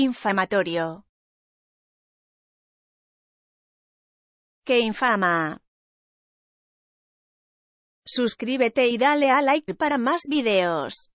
Infamatorio. ¡Qué infama. Suscríbete y dale a like para más videos.